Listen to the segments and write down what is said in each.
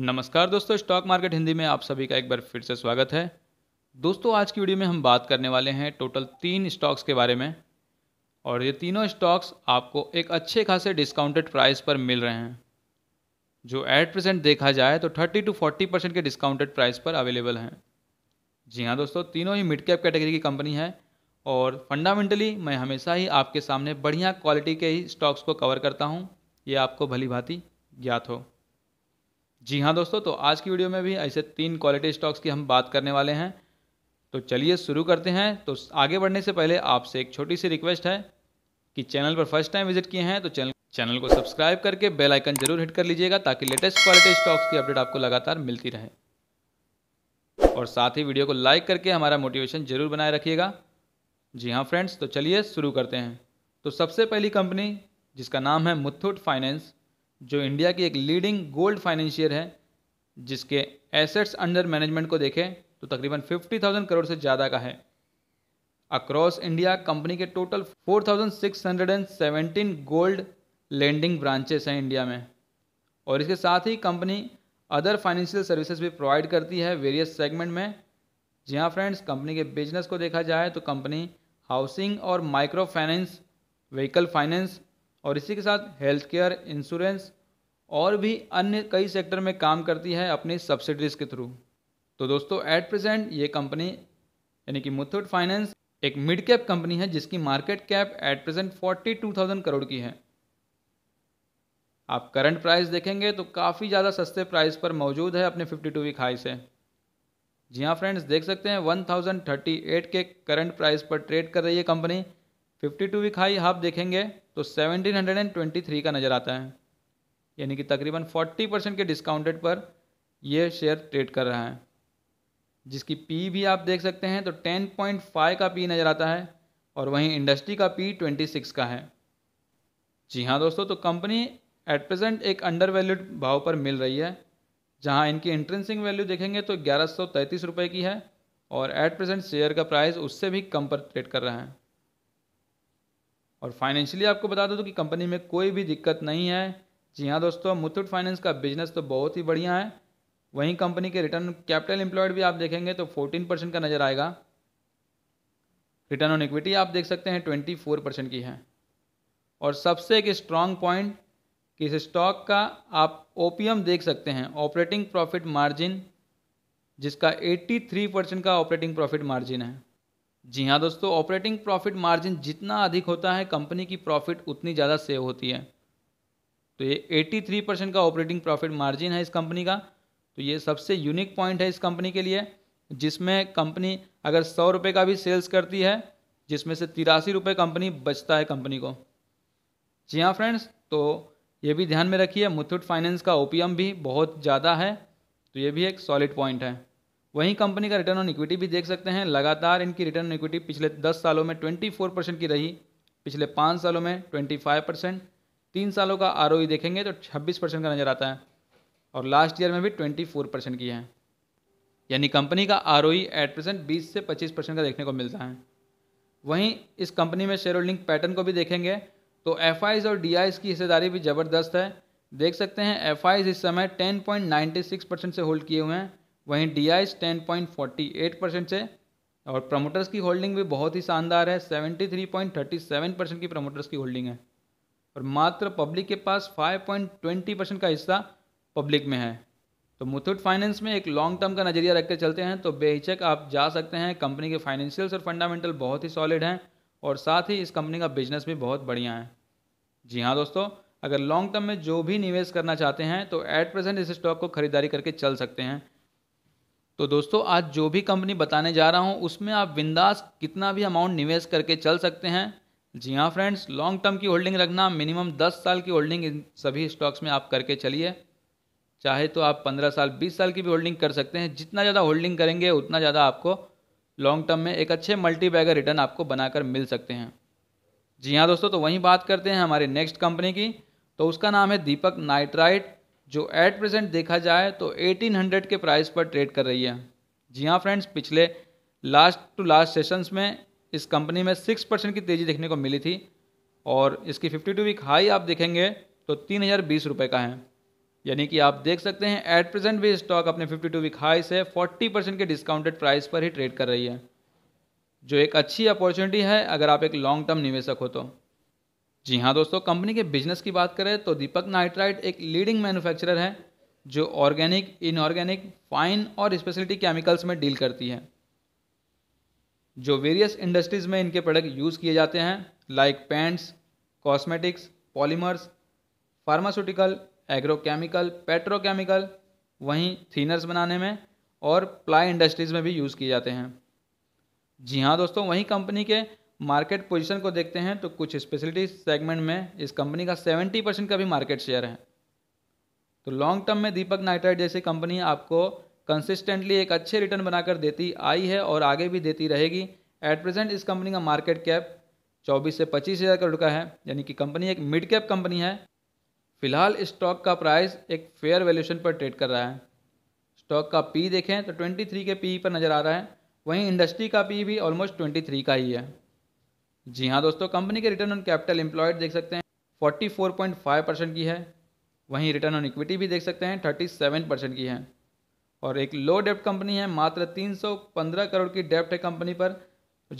नमस्कार दोस्तों stock market Hindi में आप सभी का एक बार फिर से स्वागत है दोस्तों आज की वीडियो में हम बात करने वाले हैं टोटल तीन स्टॉक्स के बारे में और ये तीनों स्टॉक्स आपको एक अच्छे खासे डिस्काउंटेड प्राइस पर मिल रहे हैं जो एट प्रेजेंट देखा जाए तो थर्टी टू फोर्टी परसेंट के डिस्काउंटेड प्राइस पर अवेलेबल हैं जी हाँ दोस्तों तीनों ही मिड कैप कैटेगरी की कंपनी है और फंडामेंटली मैं हमेशा ही आपके सामने बढ़िया क्वालिटी के ही स्टॉक्स को कवर करता हूँ ये आपको भली भांति ज्ञात हो जी हाँ दोस्तों तो आज की वीडियो में भी ऐसे तीन क्वालिटी स्टॉक्स की हम बात करने वाले हैं तो चलिए शुरू करते हैं तो आगे बढ़ने से पहले आपसे एक छोटी सी रिक्वेस्ट है कि चैनल पर फर्स्ट टाइम विजिट किए हैं तो चैनल चैनल को सब्सक्राइब करके बेल आइकन जरूर हिट कर लीजिएगा ताकि लेटेस्ट क्वालिटी स्टॉक्स की अपडेट आपको लगातार मिलती रहे और साथ ही वीडियो को लाइक करके हमारा मोटिवेशन जरूर बनाए रखिएगा जी हाँ फ्रेंड्स तो चलिए शुरू करते हैं तो सबसे पहली कंपनी जिसका नाम है मुथूट फाइनेंस जो इंडिया की एक लीडिंग गोल्ड फाइनेंशियर है जिसके एसेट्स अंडर मैनेजमेंट को देखें तो तकरीबन फिफ्टी थाउजेंड करोड़ से ज़्यादा का है अक्रॉस इंडिया कंपनी के टोटल 4,617 गोल्ड लैंडिंग ब्रांचेस हैं इंडिया में और इसके साथ ही कंपनी अदर फाइनेंशियल सर्विसेज भी प्रोवाइड करती है वेरियस सेगमेंट में जी हाँ फ्रेंड्स कंपनी के बिजनेस को देखा जाए तो कंपनी हाउसिंग और माइक्रो फाइनेंस व्हीकल फाइनेंस और इसी के साथ हेल्थ केयर इंश्योरेंस और भी अन्य कई सेक्टर में काम करती है अपनी सब्सिडीज़ के थ्रू तो दोस्तों एट प्रेजेंट ये कंपनी यानी कि मुथूट फाइनेंस एक मिड कैप कंपनी है जिसकी market cap at present forty two thousand crore की है आप करंट प्राइस देखेंगे तो काफ़ी ज़्यादा सस्ते प्राइस पर मौजूद है अपने फिफ्टी टू वीक हाई से जी हाँ फ्रेंड्स देख सकते हैं वन थाउजेंड थर्टी एट के करंट प्राइस पर ट्रेड कर रही है company fifty two week high आप देखेंगे तो 1723 का नज़र आता है यानी कि तकरीबन 40 परसेंट के डिस्काउंटेड पर यह शेयर ट्रेड कर रहा है जिसकी पी भी आप देख सकते हैं तो 10.5 का पी नज़र आता है और वहीं इंडस्ट्री का पी 26 का है जी हाँ दोस्तों तो कंपनी एट प्रेजेंट एक अंडर वैल्यूड भाव पर मिल रही है जहाँ इनकी इंट्रेंसिंग वैल्यू देखेंगे तो ग्यारह रुपये की है और एट प्रेजेंट शेयर का प्राइस उससे भी कम पर ट्रेड कर रहा है और फाइनेंशियली आपको बता दो तो कि कंपनी में कोई भी दिक्कत नहीं है जी हाँ दोस्तों मुथुट फाइनेंस का बिजनेस तो बहुत ही बढ़िया है वहीं कंपनी के रिटर्न कैपिटल एम्प्लॉयड भी आप देखेंगे तो फोर्टीन परसेंट का नज़र आएगा रिटर्न ऑन इक्विटी आप देख सकते हैं ट्वेंटी फोर परसेंट की है और सबसे एक स्ट्रॉन्ग पॉइंट कि इस स्टॉक का आप ओपीएम देख सकते हैं ऑपरेटिंग प्रॉफिट मार्जिन जिसका 83 परसेंट का ऑपरेटिंग प्रॉफिट मार्जिन है जी हाँ दोस्तों ऑपरेटिंग प्रॉफिट मार्जिन जितना अधिक होता है कंपनी की प्रॉफिट उतनी ज़्यादा सेव होती है तो ये 83 परसेंट का ऑपरेटिंग प्रॉफिट मार्जिन है इस कंपनी का तो ये सबसे यूनिक पॉइंट है इस कंपनी के लिए जिसमें कंपनी अगर सौ रुपये का भी सेल्स करती है जिसमें से तिरासी रुपये कंपनी बचता है कंपनी को जी हाँ फ्रेंड्स तो ये भी ध्यान में रखिए मुथूट फाइनेंस का ओ भी बहुत ज़्यादा है तो ये भी एक सॉलिड पॉइंट है वहीं कंपनी का रिटर्न ऑन इक्विटी भी देख सकते हैं लगातार इनकी रिटर्न ऑन इक्विटी पिछले दस सालों में ट्वेंटी फोर परसेंट की रही पिछले पाँच सालों में ट्वेंटी फाइव परसेंट तीन सालों का आर e देखेंगे तो छब्बीस परसेंट का नज़र आता है और लास्ट ईयर में भी ट्वेंटी फोर परसेंट की है यानी कंपनी का आर एट प्रेजेंट बीस से पच्चीस परसेंट का देखने को मिलता है वहीं इस कंपनी में शेयर होल्डिंग पैटर्न को भी देखेंगे तो एफ और डी की हिस्सेदारी भी ज़बरदस्त है देख सकते हैं एफ इस समय ten point ninety six percent से होल्ड किए हुए हैं वहीं D Is ten point forty eight percent से और प्रमोटर्स की होल्डिंग भी बहुत ही शानदार है seventy three point thirty seven percent की प्रमोटर्स की होल्डिंग है और मात्र पब्लिक के पास फाइव पॉइंट ट्वेंटी परसेंट का हिस्सा पब्लिक में है तो मुथूट फाइनेंस में एक लॉन्ग टर्म का नज़रिया रख कर चलते हैं तो बेहिचक आप जा सकते हैं कंपनी के फाइनेंशियल्स और फंडामेंटल बहुत ही सॉलिड हैं और साथ ही इस कंपनी का बिजनेस भी बहुत बढ़िया है जी हाँ दोस्तों अगर लॉन्ग टर्म में जो भी निवेश करना चाहते हैं तो एट प्रेजेंट इस स्टॉक को खरीदारी करके चल सकते हैं तो दोस्तों आज जो भी कंपनी बताने जा रहा हूँ उसमें आप बिंदास कितना भी अमाउंट निवेश करके चल सकते हैं जी हाँ फ्रेंड्स लॉन्ग टर्म की होल्डिंग रखना मिनिमम दस साल की होल्डिंग इन सभी स्टॉक्स में आप करके चलिए चाहे तो आप पंद्रह साल बीस साल की भी होल्डिंग कर सकते हैं जितना ज़्यादा होल्डिंग करेंगे उतना ज़्यादा आपको लॉन्ग टर्म में एक अच्छे मल्टी बैगर रिटर्न आपको बनाकर मिल सकते हैं जी हाँ दोस्तों तो वहीं बात करते हैं हमारे नेक्स्ट कंपनी की तो उसका नाम है दीपक नाइट्राइट जो एट प्रेजेंट देखा जाए तो 1800 के प्राइस पर ट्रेड कर रही है जी हाँ फ्रेंड्स पिछले लास्ट टू लास्ट सेशंस में इस कंपनी में सिक्स परसेंट की तेज़ी देखने को मिली थी और इसकी फिफ्टी टू वीक हाई आप देखेंगे तो तीन हज़ार बीस रुपये का है यानी कि आप देख सकते हैं एट प्रेजेंट भी स्टॉक अपने फिफ्टी टू वीक हाई से फोर्टी परसेंट के डिस्काउंटेड प्राइस पर ही ट्रेड कर रही है जो एक अच्छी अपॉर्चुनिटी है अगर आप एक लॉन्ग टर्म निवेशक हो तो जी हाँ दोस्तों कंपनी के बिजनेस की बात करें तो दीपक नाइट्राइट एक लीडिंग मैन्युफैक्चरर है जो ऑर्गेनिक इनऑर्गेनिक फाइन और स्पेशलिटी केमिकल्स में डील करती है जो वेरियस इंडस्ट्रीज़ में इनके प्रोडक्ट यूज़ किए जाते हैं like paints cosmetics polymers pharmaceutical agrochemical petrochemical वहीं थीनर्स बनाने में और प्लाई इंडस्ट्रीज़ में भी यूज़ किए जाते हैं जी हाँ दोस्तों वहीं कंपनी के मार्केट पोजीशन को देखते हैं तो कुछ स्पेशलिटी सेगमेंट में इस कंपनी का 70 परसेंट का भी मार्केट शेयर है तो लॉन्ग टर्म में दीपक नाइट्राइट जैसी कंपनी आपको कंसिस्टेंटली एक अच्छे रिटर्न बनाकर देती आई है और आगे भी देती रहेगी एट प्रेजेंट इस कंपनी का मार्केट कैप चौबीस से पच्चीस हज़ार करोड़ का है यानी कि कंपनी एक मिड कैप कंपनी है फिलहाल स्टॉक का प्राइस एक फेयर वैल्यूशन पर ट्रेड कर रहा है स्टॉक का पी देखें तो 23 के पी पर नज़र आ रहा है वहीं इंडस्ट्री का पी भी ऑलमोस्ट 23 का ही है जी हाँ दोस्तों कंपनी के रिटर्न ऑन कैपिटल एम्प्लॉयड देख सकते हैं 44.5 परसेंट की है वहीं रिटर्न ऑन इक्विटी भी देख सकते हैं 37 परसेंट की है और एक लो डेप्ट कंपनी है मात्र 315 करोड़ की डेप्ट है कंपनी पर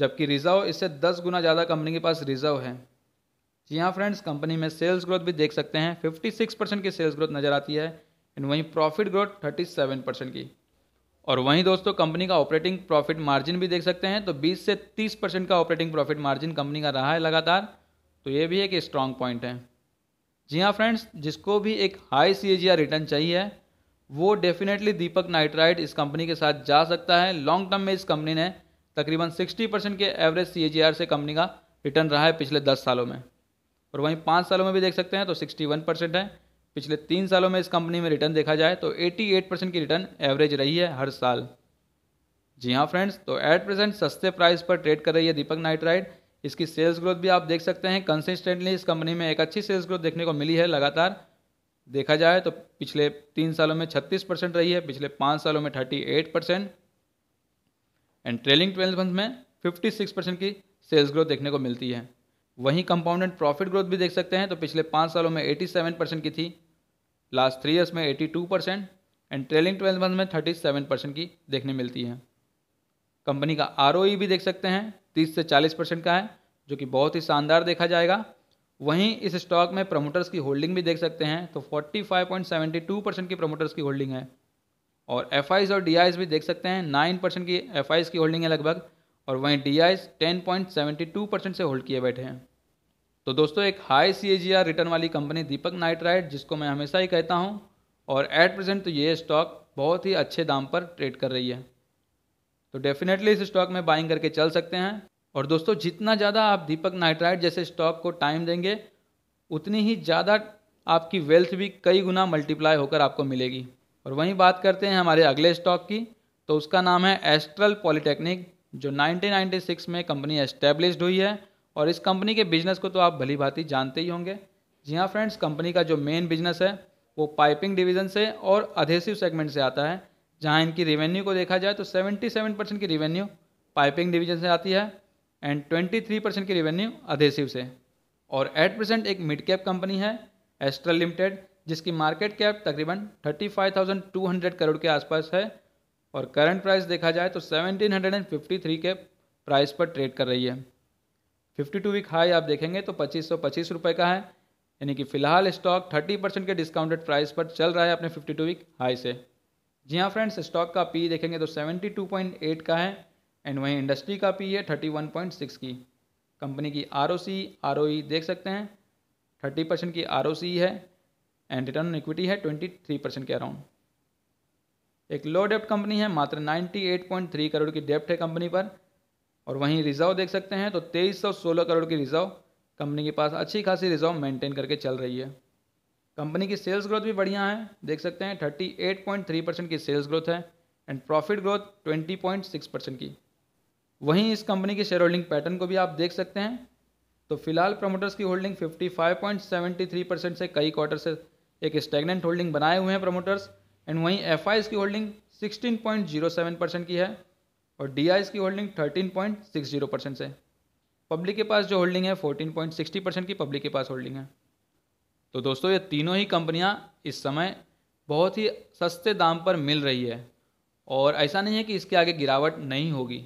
जबकि रिजर्व इससे 10 गुना ज़्यादा कंपनी के पास रिजर्व है जी हाँ फ्रेंड्स कंपनी में सेल्स ग्रोथ भी देख सकते हैं सिक्स परसेंट की सेल्स ग्रोथ नज़र आती है एंड वहीं प्रॉफिट ग्रोथ सेवन परसेंट की और वहीं दोस्तों कंपनी का ऑपरेटिंग प्रॉफिट मार्जिन भी देख सकते हैं तो 20 से 30 परसेंट का ऑपरेटिंग प्रॉफिट मार्जिन कंपनी का रहा है लगातार तो ये भी एक स्ट्रॉन्ग पॉइंट है जी हाँ फ्रेंड्स जिसको भी एक हाई सी रिटर्न चाहिए वो डेफिनेटली दीपक नाइट्राइट इस कंपनी के साथ जा सकता है लॉन्ग टर्म में इस कंपनी ने तकरीबन 60 परसेंट के एवरेज सी से कंपनी का रिटर्न रहा है पिछले 10 सालों में और वहीं पाँच सालों में भी देख सकते हैं तो 61 परसेंट है पिछले तीन सालों में इस कंपनी में रिटर्न देखा जाए तो 88 परसेंट की रिटर्न एवरेज रही है हर साल जी हाँ फ्रेंड्स तो एट प्रेजेंट सस्ते प्राइस पर ट्रेड कर रही है दीपक नाइट्राइड इसकी सेल्स ग्रोथ भी आप देख सकते हैं कंसिस्टेंटली इस कंपनी में एक अच्छी सेल्स ग्रोथ देखने को मिली है लगातार देखा जाए तो पिछले तीन सालों में छत्तीस परसेंट रही है पिछले पाँच सालों में thirty eight percent and trailing twelfth month में फिफ्टी सिक्स परसेंट की सेल्स ग्रोथ देखने को मिलती है वहीं कंपाउंडेड प्रॉफिट ग्रोथ भी देख सकते हैं तो पिछले पाँच सालों में एटी सेवन परसेंट की थी लास्ट थ्री ईयर्स में eighty two percent and trailing twelfth month में थर्टी सेवन परसेंट की देखने मिलती है कंपनी का आर e भी देख सकते हैं तीस से चालीस परसेंट का है जो कि बहुत ही शानदार देखा जाएगा वहीं इस स्टॉक में प्रमोटर्स की होल्डिंग भी देख सकते हैं तो टू परसेंट की प्रमोटर्स की होल्डिंग है और एफ और डी भी देख सकते हैं नाइन परसेंट की एफ की होल्डिंग है लगभग और वहीं डी आई टू परसेंट से होल्ड किए बैठे हैं तो दोस्तों एक हाई सी ए रिटर्न वाली कंपनी दीपक नाइट्राइट जिसको मैं हमेशा ही कहता हूँ और एट प्रेजेंट तो ये स्टॉक बहुत ही अच्छे दाम पर ट्रेड कर रही है तो डेफिनेटली इस स्टॉक में बाइंग करके चल सकते हैं और दोस्तों जितना ज़्यादा आप दीपक नाइट्राइट जैसे स्टॉक को टाइम देंगे उतनी ही ज़्यादा आपकी वेल्थ भी कई गुना मल्टीप्लाई होकर आपको मिलेगी और वहीं बात करते हैं हमारे अगले स्टॉक की तो उसका नाम है एस्ट्रल पॉलीटेक्निक जो 1996 में कंपनी एस्टेब्लिश हुई है और इस कंपनी के बिजनेस को तो आप भली भांति जानते ही होंगे जी हाँ फ्रेंड्स कंपनी का जो मेन बिजनेस है वो पाइपिंग डिवीज़न से और अधेसिव सेगमेंट से आता है जहाँ इनकी रेवेन्यू को देखा जाए तो सेवेंटी सेवन परसेंट की रेवेन्यू पाइपिंग डिवीज़न से आती है एंड ट्वेंटी थ्री परसेंट की रेवेन्यू अधेसिव से और एट प्रेजेंट एक मिड कैप कंपनी है एस्ट्रल लिमिटेड जिसकी मार्केट कैप तकरीबन thirty five thousand two hundred crore के आसपास है और करंट प्राइस देखा जाए तो seventeen hundred and fifty three के प्राइस पर ट्रेड कर रही है फिफ्टी टू वीक हाई आप देखेंगे तो पच्चीस सौ पच्चीस रुपये का है यानी कि फिलहाल स्टॉक थर्टी परसेंट के डिस्काउंटेड प्राइस पर चल रहा है अपने फिफ्टी टू वीक हाई से जी हाँ फ्रेंड्स स्टॉक का पी e देखेंगे तो सेवेंटी टू पॉइंट एट का है एंड वहीं इंडस्ट्री का पी e है थर्टी वन पॉइंट सिक्स की कंपनी की R O C R O E देख सकते हैं थर्टी परसेंट की आर ओ सी है एंड रिटर्न ऑन इक्विटी है ट्वेंटी थ्री परसेंट के अराउंड एक लो डेप्ट कंपनी है मात्र ninety eight point three crore की डेप्ट है कंपनी पर और वहीं रिजर्व देख सकते हैं तो तेईस सौ सोलह करोड़ की रिजर्व कंपनी के पास अच्छी खासी रिजर्व मेंटेन करके चल रही है कंपनी की सेल्स ग्रोथ भी बढ़िया है देख सकते हैं thirty eight point three percent की सेल्स ग्रोथ है and profit growth twenty point six percent की वहीं इस कंपनी के शेयर होल्डिंग पैटर्न को भी आप देख सकते हैं तो फिलहाल प्रमोटर्स की holding fifty five point seventy three percent से कई क्वार्टर से एक स्टेगनेंट होल्डिंग बनाए हुए हैं प्रमोटर्स एंड वहीं एफ की holding sixteen point zero seven percent की है और डी की holding thirteen point six zero percent से पब्लिक के पास जो होल्डिंग है फोर्टीन पॉइंट सिक्सटी परसेंट की पब्लिक के पास होल्डिंग है तो दोस्तों ये तीनों ही कंपनियां इस समय बहुत ही सस्ते दाम पर मिल रही है और ऐसा नहीं है कि इसके आगे गिरावट नहीं होगी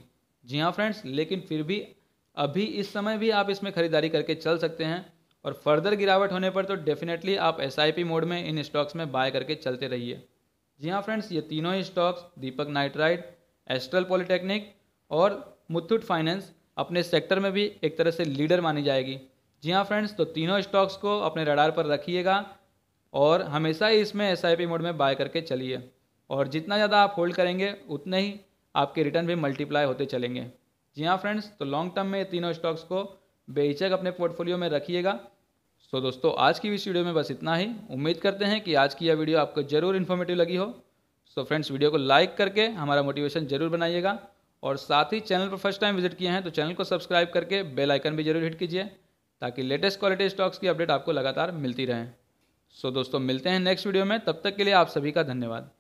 जी हाँ फ्रेंड्स लेकिन फिर भी अभी इस समय भी आप इसमें ख़रीदारी करके चल सकते हैं और फर्दर गिरावट होने पर तो डेफिनेटली आप एस मोड में इन स्टॉक्स में बाय करके चलते रहिए जी हाँ फ्रेंड्स ये तीनों ही stocks Deepak Nitride Astral Polytechnic और मुथुट फाइनेंस अपने सेक्टर में भी एक तरह से लीडर मानी जाएगी जी हाँ फ्रेंड्स तो तीनों स्टॉक्स को अपने रडार पर रखिएगा और हमेशा ही इसमें एस मोड में बाय करके चलिए और जितना ज़्यादा आप होल्ड करेंगे उतने ही आपके रिटर्न भी मल्टीप्लाई होते चलेंगे जी हाँ फ्रेंड्स तो लॉन्ग टर्म में तीनों स्टॉक्स को बेचक अपने पोर्टफोलियो में रखिएगा सो दोस्तों आज की इस वीडियो में बस इतना ही उम्मीद करते हैं कि आज की यह वीडियो आपको ज़रूर इन्फॉर्मेटिव लगी हो तो फ्रेंड्स वीडियो को लाइक करके हमारा मोटिवेशन जरूर बनाइएगा और साथ ही चैनल पर फर्स्ट टाइम विजिट किए हैं तो चैनल को सब्सक्राइब करके बेल आइकन भी जरूर हिट कीजिए ताकि लेटेस्ट क्वालिटी स्टॉक्स की अपडेट आपको लगातार मिलती रहे सो दोस्तों मिलते हैं नेक्स्ट वीडियो में तब तक के लिए आप सभी का धन्यवाद